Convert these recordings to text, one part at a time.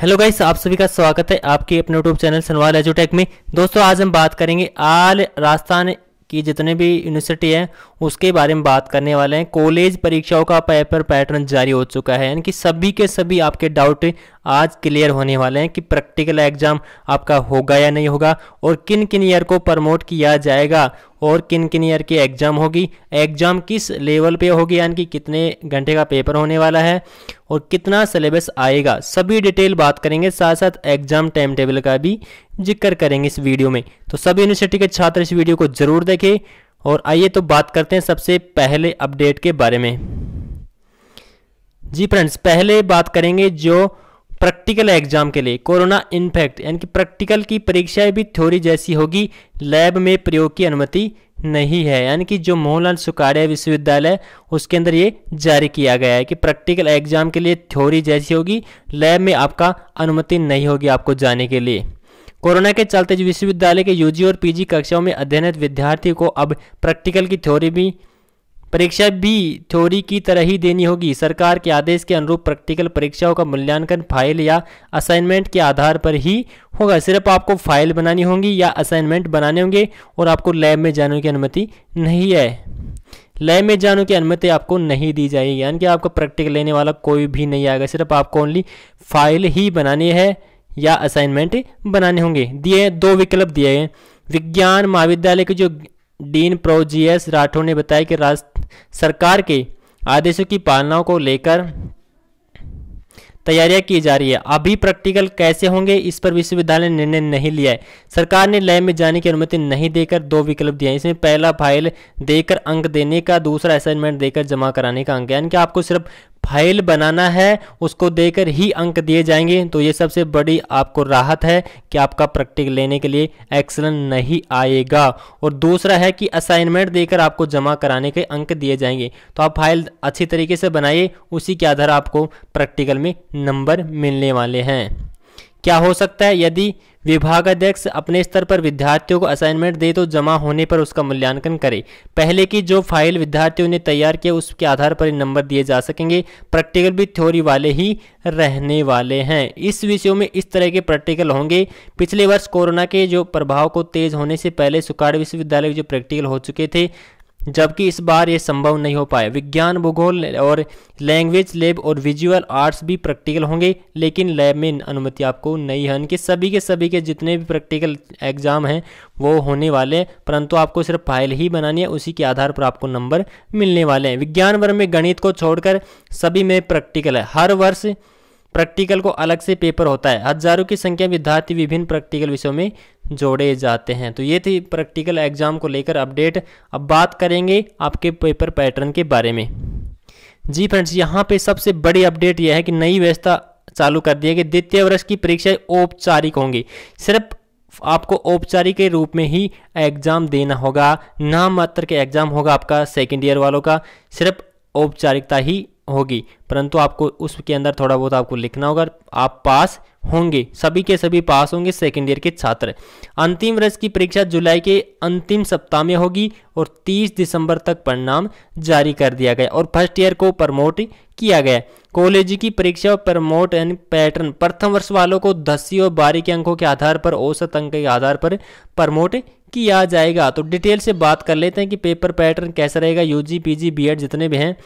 hello guys आप सभी का स्वागत है आपके अपने यूट्यूब चैनल सनवाल एजुटेक में दोस्तों आज हम बात करेंगे आल राजस्थान की जितने भी यूनिवर्सिटी हैं उसके बारे में बात करने वाले हैं कॉलेज परीक्षाओं का पेपर पैटर्न जारी हो चुका है यानी कि सभी के सभी आपके डाउट आज क्लियर होने वाले हैं कि प्रैक्टिकल एग्जाम आपका होगा या नहीं होगा और किन किन ईयर को प्रमोट किया जाएगा और किन किन ईयर की एग्ज़ाम होगी एग्ज़ाम किस लेवल पे होगी यानी कि कितने घंटे का पेपर होने वाला है और कितना सिलेबस आएगा सभी डिटेल बात करेंगे साथ साथ एग्ज़ाम टाइम टेबल का भी जिक्र करेंगे इस वीडियो में तो सभी यूनिवर्सिटी के छात्र इस वीडियो को ज़रूर देखें और आइए तो बात करते हैं सबसे पहले अपडेट के बारे में जी फ्रेंड्स पहले बात करेंगे जो प्रैक्टिकल एग्जाम के लिए कोरोना इन्फेक्ट यानी कि प्रैक्टिकल की परीक्षाएं भी थ्योरी जैसी होगी लैब में प्रयोग की अनुमति नहीं है यानी कि जो मोहनलाल सुखाड़िया विश्वविद्यालय उसके अंदर ये जारी किया गया है कि प्रैक्टिकल एग्जाम के लिए थ्योरी जैसी होगी लैब में आपका अनुमति नहीं होगी आपको जाने के लिए कोरोना के चलते विश्वविद्यालय के यूजी और पीजी कक्षाओं में अध्ययनरत विद्यार्थियों को अब प्रैक्टिकल की थ्योरी भी परीक्षा भी थ्योरी की तरह ही देनी होगी सरकार के आदेश के अनुरूप प्रैक्टिकल परीक्षाओं का मूल्यांकन फाइल या असाइनमेंट के आधार पर ही होगा सिर्फ आपको फाइल बनानी होगी या असाइनमेंट बनाने होंगे और आपको लैब में जाने की अनुमति नहीं है लैब में जाने की अनुमति आपको नहीं दी जाएगी यानी कि आपको प्रैक्टिकल लेने वाला कोई भी नहीं आएगा सिर्फ आपको ओनली फाइल ही बनानी है या असाइनमेंट बनाने होंगे दिए दो विकल्प दिए हैं विज्ञान महाविद्यालय के जो dean prof G S Rathore ने बताया कि राष्ट्र सरकार के आदेशों की पालनाओं को लेकर तैयारियां की जा रही है अभी प्रैक्टिकल कैसे होंगे इस पर विश्वविद्यालय ने निर्णय नहीं लिया है सरकार ने लैब में जाने की अनुमति नहीं देकर दो विकल्प दिए हैं इसमें पहला फाइल देकर अंक देने का दूसरा असाइनमेंट देकर जमा कराने का अंक यानी कि आपको सिर्फ फाइल बनाना है उसको देकर ही अंक दिए जाएंगे तो ये सबसे बड़ी आपको राहत है कि आपका प्रैक्टिकल लेने के लिए एक्सलेंट नहीं आएगा और दूसरा है कि असाइनमेंट देकर आपको जमा कराने के अंक दिए जाएंगे तो आप फाइल अच्छी तरीके से बनाइए उसी के आधार आपको प्रैक्टिकल में नंबर मिलने वाले हैं क्या हो सकता है यदि विभागाध्यक्ष अपने स्तर पर विद्यार्थियों को असाइनमेंट दे तो जमा होने पर उसका मूल्यांकन करे पहले की जो फाइल विद्यार्थियों ने तैयार किया उसके आधार पर नंबर दिए जा सकेंगे प्रैक्टिकल भी थ्योरी वाले ही रहने वाले हैं इस विषयों में इस तरह के प्रैक्टिकल होंगे पिछले वर्ष कोरोना के जो प्रभाव को तेज होने से पहले सुखाड़ विश्वविद्यालय के जो प्रैक्टिकल हो चुके थे जबकि इस बार ये संभव नहीं हो पाए विज्ञान भूगोल और लैंग्वेज लैब और विजुअल आर्ट्स भी प्रैक्टिकल होंगे लेकिन लैब में अनुमति आपको नहीं है इनके सभी के सभी के जितने भी प्रैक्टिकल एग्जाम हैं वो होने वाले हैं परंतु आपको सिर्फ फाइल ही बनानी है उसी के आधार पर आपको नंबर मिलने वाले हैं विज्ञान वर्ग में गणित को छोड़कर सभी में प्रैक्टिकल है हर वर्ष प्रैक्टिकल को अलग से पेपर होता है हजारों की संख्या विद्यार्थी विभिन्न प्रैक्टिकल विषयों में जोड़े जाते हैं तो ये थी प्रैक्टिकल एग्जाम को लेकर अपडेट अब बात करेंगे आपके पेपर पैटर्न के बारे में जी फ्रेंड्स यहाँ पे सबसे बड़ी अपडेट यह है कि नई व्यवस्था चालू कर दी है कि द्वितीय वर्ष की परीक्षाएं औपचारिक होंगी सिर्फ आपको औपचारिक के रूप में ही एग्ज़ाम देना होगा नाम मात्र के एग्ज़ाम होगा आपका सेकेंड ईयर वालों का सिर्फ औपचारिकता ही होगी परंतु आपको उसके अंदर थोड़ा बहुत आपको लिखना होगा आप पास होंगे सभी के सभी पास होंगे सेकेंड ईयर के छात्र अंतिम वर्ष की परीक्षा जुलाई के अंतिम सप्ताह में होगी और 30 दिसंबर तक परिणाम जारी कर दिया गया और फर्स्ट ईयर को प्रमोट किया गया कॉलेज की परीक्षा प्रमोट एंड पैटर्न प्रथम वर्ष वालों को दसवीं और बारह के अंकों के आधार पर औसत अंक के आधार पर प्रमोट किया जाएगा तो डिटेल से बात कर लेते हैं कि पेपर पैटर्न कैसा रहेगा यूजी पीजी बीएड जितने भी हैं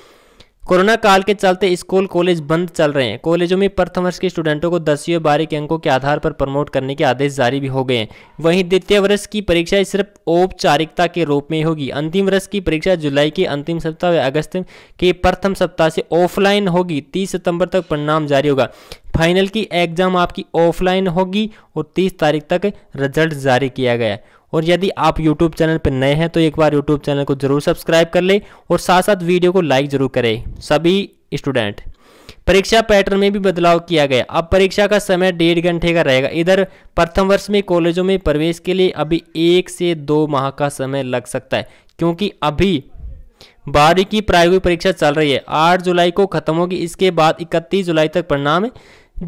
कोरोना काल के चलते स्कूल कॉलेज बंद चल रहे हैं कॉलेजों में प्रथम वर्ष के स्टूडेंटों को दसवीं और बारह के अंकों के आधार पर प्रमोट करने के आदेश जारी भी हो गए हैं वहीं द्वितीय वर्ष की परीक्षा सिर्फ औपचारिकता के रूप में होगी अंतिम वर्ष की परीक्षा जुलाई के अंतिम सप्ताह या अगस्त के प्रथम सप्ताह से ऑफलाइन होगी तीस सितंबर तक परिणाम जारी होगा फाइनल की एग्जाम आपकी ऑफलाइन होगी और तीस तारीख तक रिजल्ट जारी किया गया और यदि आप यूट्यूब चैनल पर नए हैं तो एक बार यूट्यूब चैनल को जरूर सब्सक्राइब कर लें और साथ साथ वीडियो को लाइक जरूर करें सभी स्टूडेंट परीक्षा पैटर्न में भी बदलाव किया गया अब परीक्षा का समय डेढ़ घंटे का रहेगा इधर प्रथम वर्ष में कॉलेजों में प्रवेश के लिए अभी एक से दो माह का समय लग सकता है क्योंकि अभी बारहवीं की प्रायोगिक परीक्षा चल रही है आठ जुलाई को खत्म होगी इसके बाद इकतीस जुलाई तक परिणाम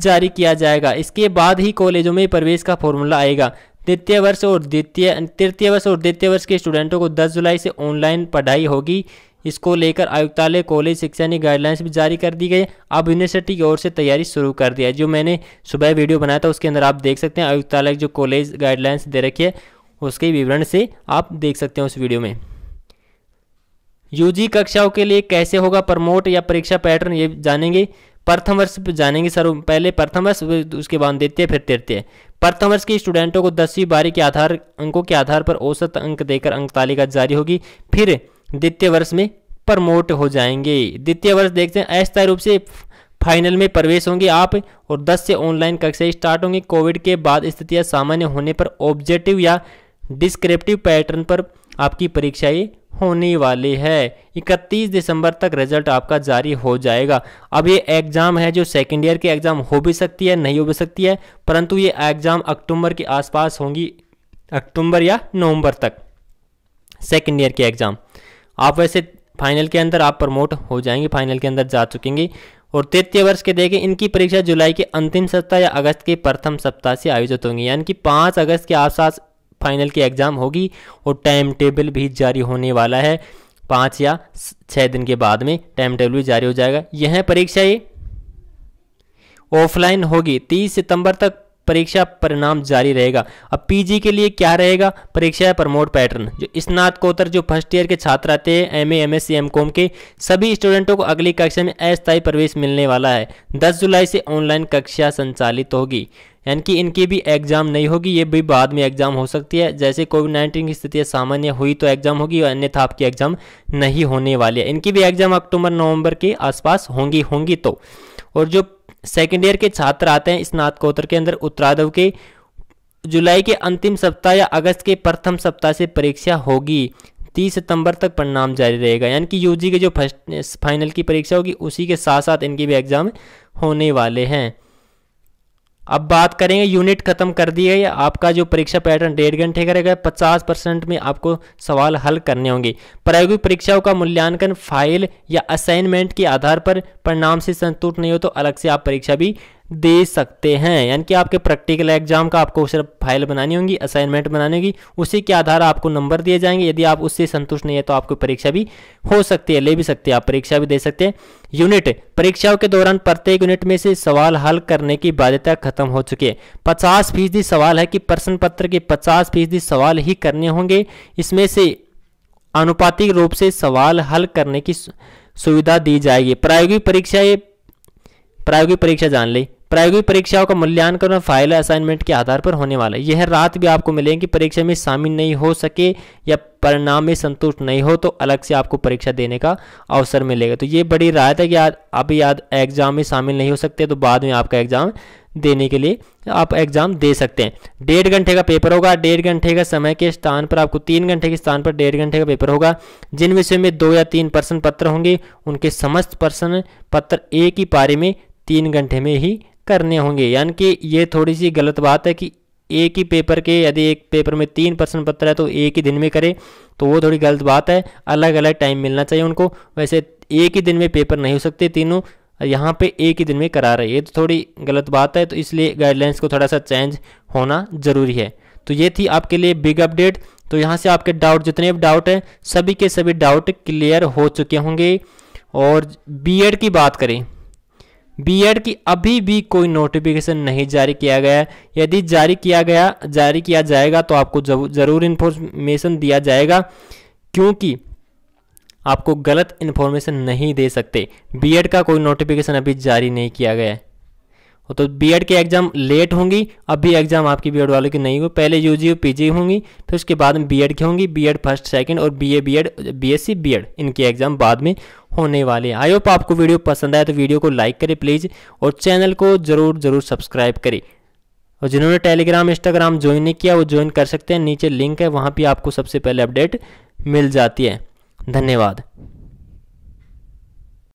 जारी किया जाएगा इसके बाद ही कॉलेजों में प्रवेश का फॉर्मूला आएगा तृतीय वर्ष और द्वितीय तृतीय वर्ष और द्वितीय वर्ष के स्टूडेंटों को 10 जुलाई से ऑनलाइन पढ़ाई होगी इसको लेकर आयुक्तालय कॉलेज शिक्षा ने गाइडलाइंस भी जारी कर दी गई अब यूनिवर्सिटी की ओर से तैयारी शुरू कर दिया जो मैंने सुबह वीडियो बनाया था उसके अंदर आप देख सकते हैं आयुक्तालय जो कॉलेज गाइडलाइंस दे रखी है उसके विवरण से आप देख सकते हैं उस वीडियो में यूजी कक्षाओं के लिए कैसे होगा प्रमोट या परीक्षा पैटर्न ये जानेंगे प्रथम वर्ष जानेंगे सर पहले प्रथम वर्ष उसके बाद देते हैं फिर तृतीय प्रथम वर्ष के स्टूडेंटों को दसवीं बारी के आधार अंकों के आधार पर औसत अंक देकर अंक तालिका जारी होगी फिर द्वितीय वर्ष में प्रमोट हो जाएंगे द्वितीय वर्ष देखते हैं अस्थायी रूप से फाइनल में प्रवेश होंगे आप और 10 से ऑनलाइन कक्षा स्टार्ट होंगी कोविड के बाद स्थितियां सामान्य होने पर ऑब्जेक्टिव या डिस्क्रिप्टिव पैटर्न पर आपकी परीक्षाएं होने वाली है 31 दिसंबर तक रिजल्ट आपका जारी हो जाएगा अब ये एग्ज़ाम है जो सेकेंड ईयर के एग्ज़ाम हो भी सकती है नहीं हो भी सकती है परंतु ये एग्ज़ाम अक्टूबर के आसपास होंगी अक्टूबर या नवंबर तक सेकेंड ईयर के एग्ज़ाम आप वैसे फाइनल के अंदर आप प्रमोट हो जाएंगे फाइनल के अंदर जा चुकेंगे और तृतीय वर्ष के देखें इनकी परीक्षा जुलाई के अंतिम सप्ताह या अगस्त के प्रथम सप्ताह से आयोजित होंगी यानी कि पाँच अगस्त के आसपास फाइनल की एग्ज़ाम होगी और टाइम टेबल भी जारी होने वाला है पाँच या छः दिन के बाद में टाइम टेबल भी जारी हो जाएगा यह परीक्षा ये ऑफलाइन होगी तीस सितंबर तक परीक्षा परिणाम जारी रहेगा अब पीजी के लिए क्या रहेगा परीक्षा है प्रमोट पैटर्न जो स्नातकोत्तर जो फर्स्ट ईयर के छात्र आते हैं M A M S C M com के सभी स्टूडेंटों को अगली कक्षा में अस्थायी प्रवेश मिलने वाला है 10 जुलाई से ऑनलाइन कक्षा संचालित होगी यानी कि इनकी भी एग्ज़ाम नहीं होगी ये भी बाद में एग्ज़ाम हो सकती है जैसे कोविड नाइन्टीन की स्थिति सामान्य हुई तो एग्ज़ाम होगी अन्यथा आपकी एग्ज़ाम नहीं होने वाली है इनकी भी एग्ज़ाम अक्टूबर नवंबर के आसपास होंगी होंगी तो और जो सेकेंड ईयर के छात्र आते हैं स्नातकोत्तर के अंदर उत्तराधव के जुलाई के अंतिम सप्ताह या अगस्त के प्रथम सप्ताह से परीक्षा होगी तीस सितंबर तक परिणाम जारी रहेगा यानी कि यूजी के जो फर्स्ट फाइनल की परीक्षा होगी उसी के साथ साथ इनके भी एग्ज़ाम होने वाले हैं अब बात करेंगे यूनिट खत्म कर दी है आपका जो परीक्षा पैटर्न डेढ़ घंटे का रहेगा पचास परसेंट में आपको सवाल हल करने होंगे प्रायोगिक परीक्षाओं का मूल्यांकन फाइल या असाइनमेंट के आधार पर परिणाम से संतुष्ट नहीं हो तो अलग से आप परीक्षा भी दे सकते हैं यानी कि आपके प्रैक्टिकल एग्जाम का आपको सिर्फ फाइल बनानी होगी असाइनमेंट बनानी होगी उसी के आधार आपको नंबर दिए जाएंगे यदि आप उससे संतुष्ट नहीं है तो आपको परीक्षा भी हो सकती है ले भी सकते हैं आप परीक्षा भी दे सकते हैं यूनिट परीक्षाओं के दौरान प्रत्येक यूनिट में से सवाल हल करने की बाध्यता खत्म हो चुकी है पचास फीसदी सवाल है कि प्रश्न पत्र के पचास फीसदी सवाल ही करने होंगे इसमें से अनुपातिक रूप से सवाल हल करने की सुविधा दी जाएगी प्रायोगिक परीक्षाएं प्रायोगिक परीक्षा जान ली प्रायोगिक परीक्षाओं का मूल्यांकन और फाइल असाइनमेंट के आधार पर होने वाला है यह रात भी आपको मिलेगी परीक्षा में शामिल नहीं हो सके या परिणाम में संतुष्ट नहीं हो तो अलग से आपको परीक्षा देने का अवसर मिलेगा तो ये बड़ी राहत है कि आप याद एग्जाम में शामिल नहीं हो सकते तो बाद में आपका एग्जाम देने के लिए आप एग्जाम दे सकते हैं डेढ़ घंटे का पेपर होगा डेढ़ घंटे का समय के स्थान पर आपको तीन घंटे के स्थान पर डेढ़ घंटे का पेपर होगा जिन विषय में दो या तीन प्रश्न पत्र होंगे उनके समस्त प्रश्न पत्र एक ही पारी में तीन घंटे में ही करने होंगे यानी कि ये थोड़ी सी गलत बात है कि एक ही पेपर के यदि एक पेपर में तीन प्रश्न पत्र है तो एक ही दिन में करें तो वो थोड़ी गलत बात है अलग अलग टाइम मिलना चाहिए उनको वैसे एक ही दिन में पेपर नहीं हो सकते तीनों यहाँ पे एक ही दिन में करा रहे ये तो थोड़ी गलत बात है तो इसलिए गाइडलाइंस को थोड़ा सा चेंज होना ज़रूरी है तो ये थी आपके लिए बिग अपडेट तो यहाँ से आपके डाउट जितने भी डाउट हैं सभी के सभी डाउट क्लियर हो चुके होंगे और बी की बात करें बीएड की अभी भी कोई नोटिफिकेशन नहीं जारी किया गया है यदि जारी किया गया जारी किया जाएगा तो आपको ज़रूर इन्फॉर्मेशन दिया जाएगा क्योंकि आपको गलत इन्फॉर्मेशन नहीं दे सकते बीएड का कोई नोटिफिकेशन अभी जारी नहीं किया गया है तो बीएड के एग्ज़ाम लेट होंगी अब भी एग्ज़ाम आपकी बीएड वालों की नहीं होगी पहले यूजी और पीजी होंगी फिर उसके बाद में बीएड की होंगी बीएड फर्स्ट सेकंड और बीए बीएड बीएससी बीएड इनके एग्ज़ाम बाद में होने वाले हैं आई होप आपको वीडियो पसंद आए तो वीडियो को लाइक करें प्लीज़ और चैनल को ज़रूर ज़रूर सब्सक्राइब करें और जिन्होंने टेलीग्राम इंस्टाग्राम ज्वाइन नहीं किया वो ज्वाइन कर सकते हैं नीचे लिंक है वहाँ पर आपको सबसे पहले अपडेट मिल जाती है धन्यवाद